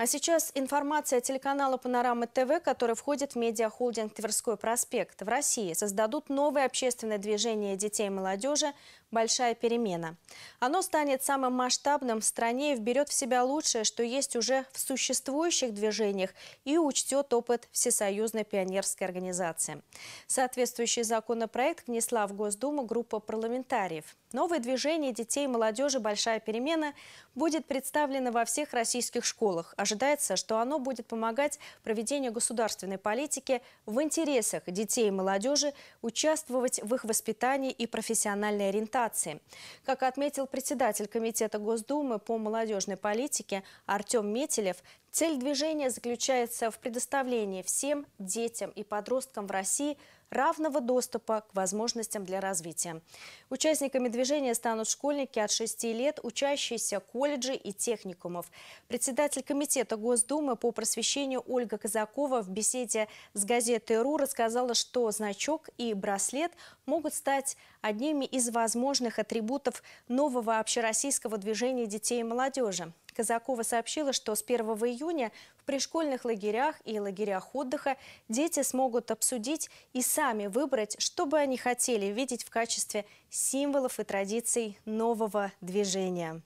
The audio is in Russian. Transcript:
А сейчас информация телеканала «Панорама ТВ», который входит в медиахолдинг «Тверской проспект». В России создадут новое общественное движение детей и молодежи «Большая перемена». Оно станет самым масштабным в стране и вберет в себя лучшее, что есть уже в существующих движениях и учтет опыт Всесоюзной пионерской организации. Соответствующий законопроект внесла в Госдуму группа парламентариев. Новое движение детей и молодежи «Большая перемена» будет представлено во всех российских школах, а Ожидается, что оно будет помогать проведению государственной политики в интересах детей и молодежи, участвовать в их воспитании и профессиональной ориентации. Как отметил председатель Комитета Госдумы по молодежной политике Артем Метелев, цель движения заключается в предоставлении всем детям и подросткам в России – равного доступа к возможностям для развития. Участниками движения станут школьники от 6 лет, учащиеся колледжей и техникумов. Председатель Комитета Госдумы по просвещению Ольга Казакова в беседе с газетой «РУ» рассказала, что значок и браслет могут стать одними из возможных атрибутов нового общероссийского движения детей и молодежи. Казакова сообщила, что с 1 июня в пришкольных лагерях и лагерях отдыха дети смогут обсудить и сами выбрать, что бы они хотели видеть в качестве символов и традиций нового движения.